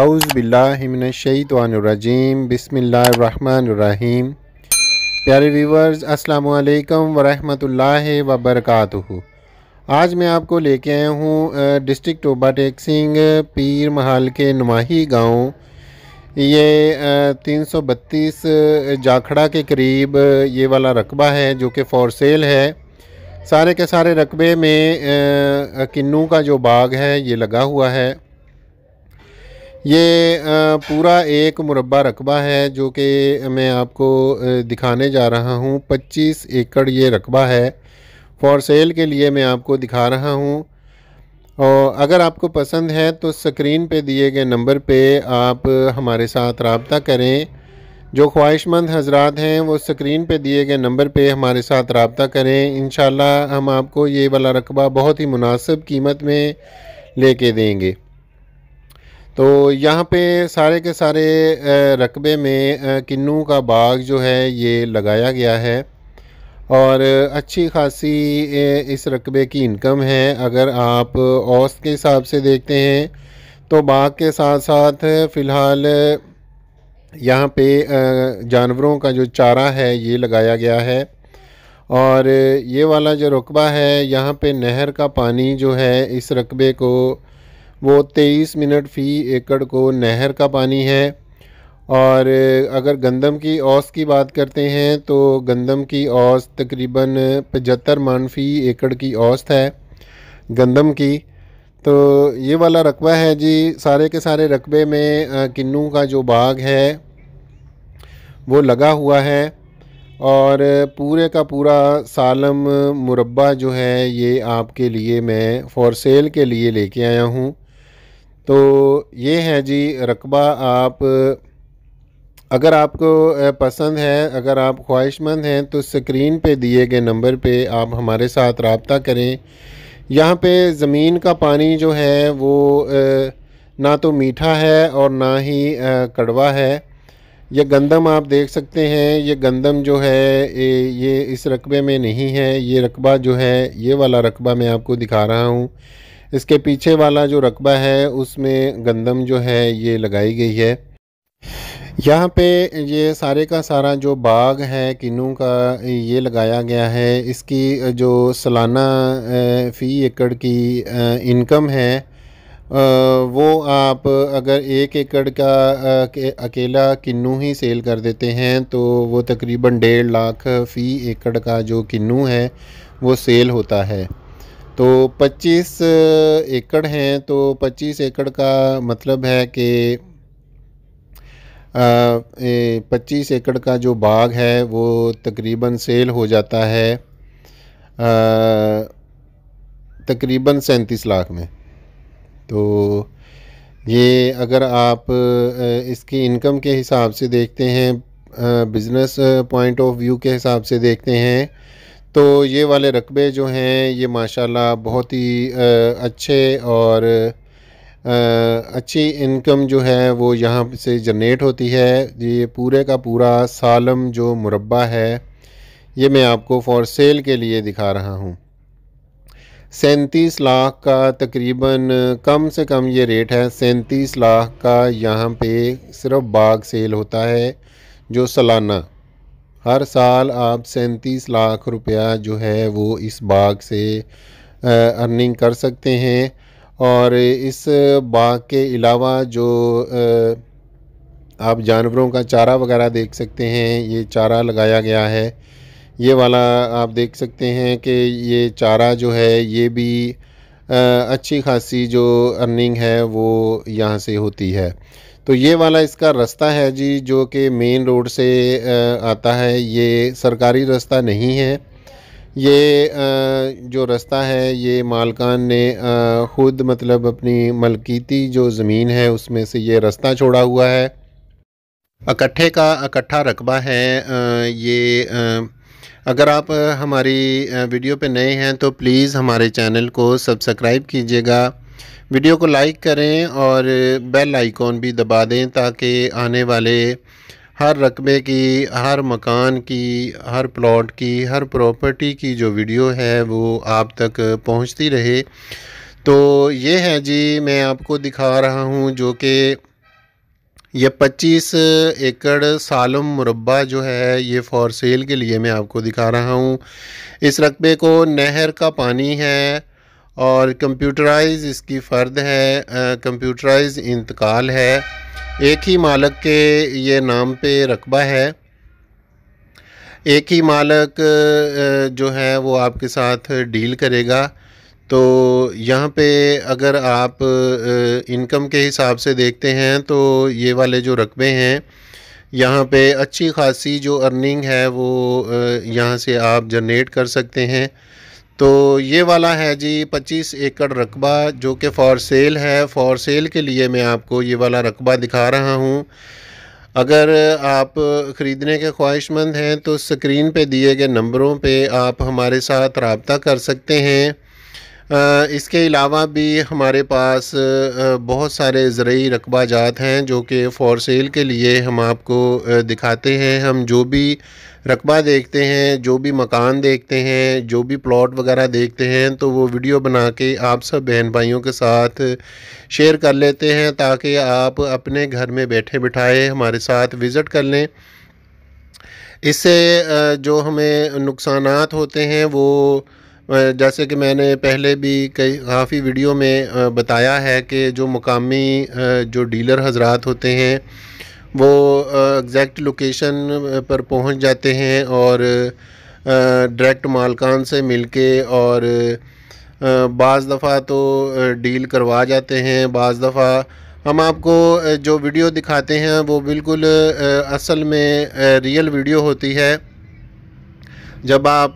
आउज़बिल्लाशैतवानरजीम बिसमीम प्यारे व्यूवर्स अस्सलाम वालेकुम वरम व आज मैं आपको लेके आया हूँ डिस्ट्रिक्ट टोबा टेक सिंह पीर महाल के नुमाही गांव ये तीन सौ बत्तीस जाखड़ा के करीब ये वाला रकबा है जो कि फॉर सेल है सारे के सारे रकबे में किन्नू का जो बाग है ये लगा हुआ है ये पूरा एक मुरबा रकबा है जो कि मैं आपको दिखाने जा रहा हूँ 25 एकड़ ये रकबा है फॉर सेल के लिए मैं आपको दिखा रहा हूँ और अगर आपको पसंद है तो स्क्रीन पे दिए गए नंबर पे आप हमारे साथ रबता करें जो ख्वाहिशमंद हजरात हैं वो स्क्रीन पे दिए गए नंबर पे हमारे साथ रबता करें इन हम आपको ये वाला रकबा बहुत ही मुनासिब कीमत में लेके देंगे तो यहाँ पे सारे के सारे रकबे में किन्नू का बाग जो है ये लगाया गया है और अच्छी खासी इस रकबे की इनकम है अगर आप औस के हिसाब से देखते हैं तो बाग के साथ साथ फ़िलहाल यहाँ पे जानवरों का जो चारा है ये लगाया गया है और ये वाला जो रकबा है यहाँ पे नहर का पानी जो है इस रकबे को वो तेईस मिनट फ़ी एकड़ को नहर का पानी है और अगर गंदम की औस की बात करते हैं तो गंदम की औस तकरीबन पचहत्तर मान फ़ी एकड़ की औस्त है गंदम की तो ये वाला रकबा है जी सारे के सारे रकबे में किन्नू का जो बाग है वो लगा हुआ है और पूरे का पूरा सालम मुरबा जो है ये आपके लिए मैं फॉर सेल के लिए लेके आया हूँ तो ये है जी रकबा आप अगर आपको पसंद है अगर आप ख्वाहिशमंद हैं तो स्क्रीन पे दिए गए नंबर पे आप हमारे साथ रबता करें यहाँ पे ज़मीन का पानी जो है वो ना तो मीठा है और ना ही कड़वा है यह गंदम आप देख सकते हैं ये गंदम जो है ये इस रकबे में नहीं है ये रकबा जो है ये वाला रकबा मैं आपको दिखा रहा हूँ इसके पीछे वाला जो रकबा है उसमें गंदम जो है ये लगाई गई है यहाँ पे ये सारे का सारा जो बाग है किन्नू का ये लगाया गया है इसकी जो सालाना फ़ी एकड़ की इनकम है वो आप अगर एक एकड़ का अकेला किन्नू ही सेल कर देते हैं तो वो तकरीबन डेढ़ लाख फ़ी एकड़ का जो किन्नू है वो सेल होता है तो 25 एकड़ हैं तो 25 एकड़ का मतलब है कि पच्चीस एकड़ का जो बाग है वो तकरीबन सेल हो जाता है तकरीबन सैंतीस लाख में तो ये अगर आप इसकी इनकम के हिसाब से देखते हैं बिज़नेस पॉइंट ऑफ व्यू के हिसाब से देखते हैं तो ये वाले रकबे जो हैं ये माशाल्लाह बहुत ही अच्छे और अच्छी इनकम जो है वो यहाँ से जनरेट होती है ये पूरे का पूरा सालम जो मुरबा है ये मैं आपको फॉर सेल के लिए दिखा रहा हूँ सैंतीस लाख का तकरीबन कम से कम ये रेट है सैंतीस लाख का यहाँ पे सिर्फ बाग सेल होता है जो सालाना हर साल आप सैंतीस लाख रुपया जो है वो इस बाग से अर्निंग कर सकते हैं और इस बाग के अलावा जो आप जानवरों का चारा वगैरह देख सकते हैं ये चारा लगाया गया है ये वाला आप देख सकते हैं कि ये चारा जो है ये भी अच्छी खासी जो अर्निंग है वो यहाँ से होती है तो ये वाला इसका रास्ता है जी जो कि मेन रोड से आता है ये सरकारी रास्ता नहीं है ये जो रास्ता है ये मालकान ने ख़ुद मतलब अपनी मलकीती जो ज़मीन है उसमें से ये रास्ता छोड़ा हुआ है इकट्ठे का इकट्ठा रकबा है ये अगर आप हमारी वीडियो पे नए हैं तो प्लीज़ हमारे चैनल को सब्सक्राइब कीजिएगा वीडियो को लाइक करें और बेल आइकॉन भी दबा दें ताकि आने वाले हर रकबे की हर मकान की हर प्लॉट की हर प्रॉपर्टी की जो वीडियो है वो आप तक पहुंचती रहे तो ये है जी मैं आपको दिखा रहा हूं जो कि ये 25 एकड़ सालम मुरबा जो है ये फॉर सेल के लिए मैं आपको दिखा रहा हूँ इस रकबे को नहर का पानी है और कंप्यूटराइज इसकी फ़र्द है कंप्यूटराइज इंतकाल है एक ही मालक के ये नाम पे रकबा है एक ही मालक जो है वो आपके साथ डील करेगा तो यहाँ पे अगर आप इनकम के हिसाब से देखते हैं तो ये वाले जो रकबे हैं यहाँ पे अच्छी खासी जो अर्निंग है वो यहाँ से आप जनरेट कर सकते हैं तो ये वाला है जी पच्चीस एकड़ रकबा जो कि फॉर सेल है फॉर सेल के लिए मैं आपको ये वाला रकबा दिखा रहा हूँ अगर आप ख़रीदने के ख्वाहिशमंद हैं तो स्क्रीन पे दिए गए नंबरों पे आप हमारे साथ रबता कर सकते हैं इसके अलावा भी हमारे पास बहुत सारे ज़रूरी रकबा जात हैं जो कि फॉर सेल के लिए हम आपको दिखाते हैं हम जो भी रकबा देखते हैं जो भी मकान देखते हैं जो भी प्लॉट वगैरह देखते हैं तो वो वीडियो बना के आप सब बहन भाइयों के साथ शेयर कर लेते हैं ताकि आप अपने घर में बैठे बिठाए हमारे साथ विज़िट कर लें इससे जो हमें नुकसान होते हैं वो जैसे कि मैंने पहले भी कई काफ़ी वीडियो में बताया है कि जो मकामी जो डीलर हजरात होते हैं वो एग्जैक्ट लोकेशन पर पहुंच जाते हैं और डायरेक्ट मालकान से मिलके और बाज़ दफ़ा तो डील करवा जाते हैं बाज़ दफ़ा हम आपको जो वीडियो दिखाते हैं वो बिल्कुल असल में रियल वीडियो होती है जब आप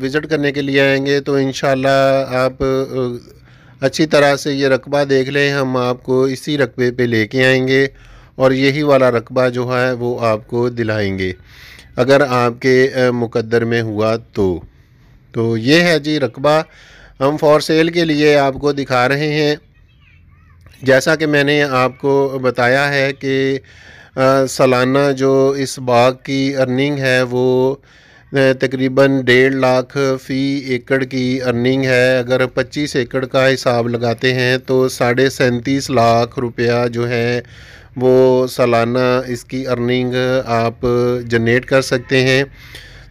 विज़िट करने के लिए आएंगे तो इन आप अच्छी तरह से ये रकबा देख लें हम आपको इसी रकबे पे लेके आएंगे और यही वाला रकबा जो है वो आपको दिलाएंगे अगर आपके मुकद्दर में हुआ तो तो ये है जी रकबा हम फॉर सेल के लिए आपको दिखा रहे हैं जैसा कि मैंने आपको बताया है कि सालाना जो इस बाग की अर्निंग है वो तकरीबन डेढ़ लाख फ़ी एकड़ की अर्निंग है अगर 25 एकड़ का हिसाब लगाते हैं तो साढ़े सैंतीस लाख रुपया जो है वो सालाना इसकी अर्निंग आप जनरेट कर सकते हैं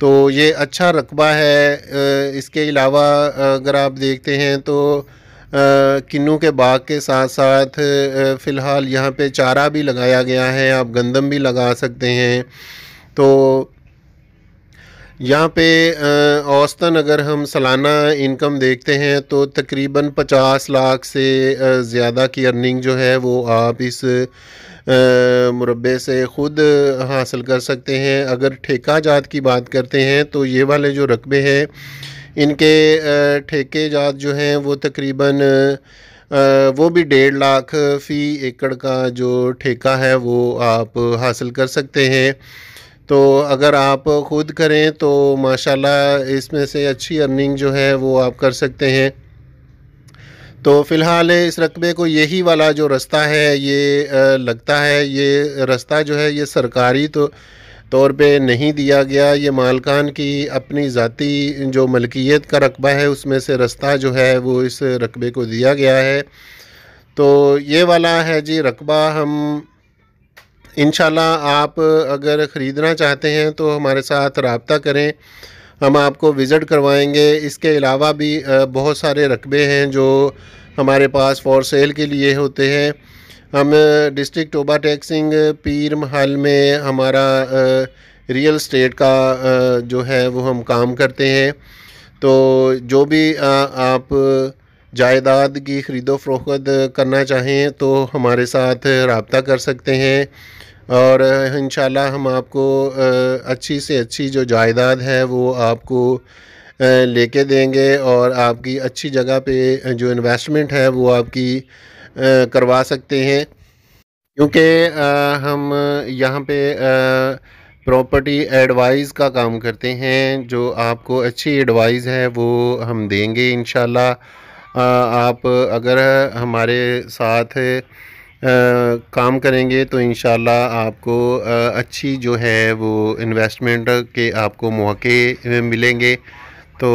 तो ये अच्छा रकबा है इसके अलावा अगर आप देखते हैं तो किन्नू के बाग के साथ साथ फ़िलहाल यहाँ पे चारा भी लगाया गया है आप गंदम भी लगा सकते हैं तो यहाँ पे औसतन अगर हम सालाना इनकम देखते हैं तो तकरीबन 50 लाख से ज़्यादा की अर्निंग जो है वो आप इस मुरबे से ख़ुद हासिल कर सकते हैं अगर ठेका जात की बात करते हैं तो ये वाले जो रकबे हैं इनके ठेके जात जो हैं वो तकरीबन वो भी डेढ़ लाख फ़ी एकड़ का जो ठेका है वो आप हासिल कर सकते हैं तो अगर आप खुद करें तो माशाल्लाह इसमें से अच्छी अर्निंग जो है वो आप कर सकते हैं तो फ़िलहाल इस रकबे को यही वाला जो रास्ता है ये लगता है ये रास्ता जो है ये सरकारी तो तौर पे नहीं दिया गया ये मालकान की अपनी ज़ाती जो मलकियत का रकबा है उसमें से रास्ता जो है वो इस रकबे को दिया गया है तो ये वाला है जी रकबा हम इन आप अगर ख़रीदना चाहते हैं तो हमारे साथ रबता करें हम आपको विज़िट करवाएंगे इसके अलावा भी बहुत सारे रकबे हैं जो हमारे पास फॉर सेल के लिए होते हैं हम डिस्ट्रिक्ट टोबा टैक्सिंग पीर महल में हमारा रियल स्टेट का जो है वो हम काम करते हैं तो जो भी आप जायदाद की ख़रीदो फरोख्त करना चाहें तो हमारे साथ रबता कर सकते हैं और इन हम आपको अच्छी से अच्छी जो जायदाद है वो आपको लेके देंगे और आपकी अच्छी जगह पे जो इन्वेस्टमेंट है वो आपकी करवा सकते हैं क्योंकि हम यहाँ पे प्रॉपर्टी एडवाइस का काम करते हैं जो आपको अच्छी एडवाइस है वो हम देंगे इन आप अगर हमारे साथ काम करेंगे तो इन आपको अच्छी जो है वो इन्वेस्टमेंट के आपको मौके मिलेंगे तो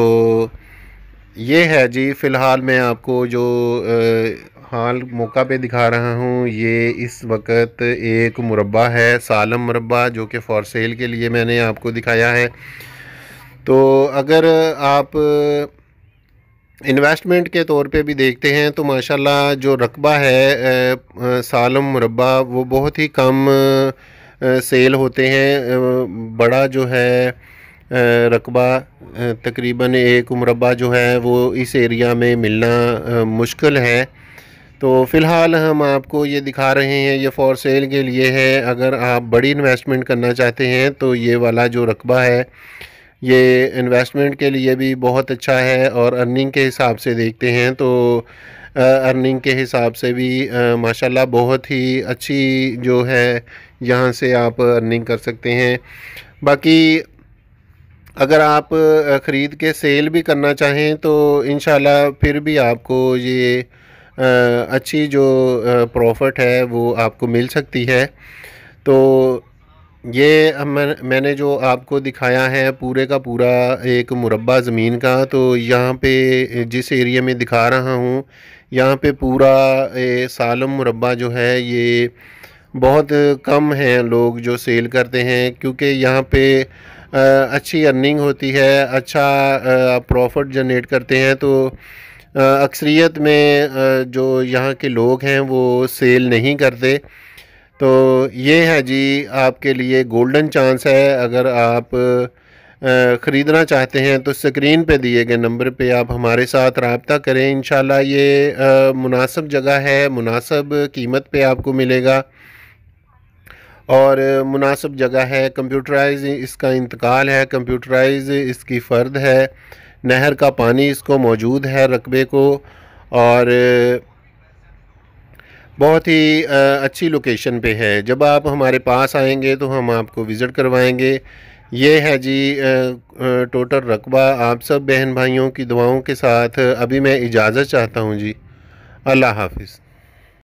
ये है जी फ़िलहाल मैं आपको जो हाल मौका पे दिखा रहा हूँ ये इस वक्त एक मुरबा है सालम मुरबा जो कि फॉर सेल के लिए मैंने आपको दिखाया है तो अगर आप इन्वेस्टमेंट के तौर पे भी देखते हैं तो माशाल्लाह जो रकबा है सालम मुरबा वो बहुत ही कम सेल होते हैं बड़ा जो है रकबा तकरीबन एक मुरबा जो है वो इस एरिया में मिलना मुश्किल है तो फ़िलहाल हम आपको ये दिखा रहे हैं ये फॉर सेल के लिए है अगर आप बड़ी इन्वेस्टमेंट करना चाहते हैं तो ये वाला जो रकबा है ये इन्वेस्टमेंट के लिए भी बहुत अच्छा है और अर्निंग के हिसाब से देखते हैं तो अर्निंग के हिसाब से भी माशाल्लाह बहुत ही अच्छी जो है यहाँ से आप अर्निंग कर सकते हैं बाकी अगर आप ख़रीद के सेल भी करना चाहें तो इन फिर भी आपको ये अच्छी जो प्रॉफिट है वो आपको मिल सकती है तो ये मैंने जो आपको दिखाया है पूरे का पूरा एक मुरबा ज़मीन का तो यहाँ पे जिस एरिया में दिखा रहा हूँ यहाँ पे पूरा सालम मुरबा जो है ये बहुत कम हैं लोग जो सेल करते हैं क्योंकि यहाँ पे अच्छी अर्निंग होती है अच्छा प्रॉफिट जनरेट करते हैं तो अक्सरियत में जो यहाँ के लोग हैं वो सेल नहीं करते तो ये है जी आपके लिए गोल्डन चांस है अगर आप ख़रीदना चाहते हैं तो स्क्रीन पे दिए गए नंबर पे आप हमारे साथ रबता करें इन ये मुनासब जगह है मुनासब कीमत पे आपको मिलेगा और मुनासब जगह है कंप्यूटराइज इसका इंतकाल है कंप्यूटराइज इसकी फ़र्द है नहर का पानी इसको मौजूद है रकबे को और बहुत ही अच्छी लोकेशन पे है जब आप हमारे पास आएंगे तो हम आपको विज़िट करवाएंगे ये है जी टोटल रकबा आप सब बहन भाइयों की दुआओं के साथ अभी मैं इजाज़त चाहता हूँ जी अल्लाह हाफिज़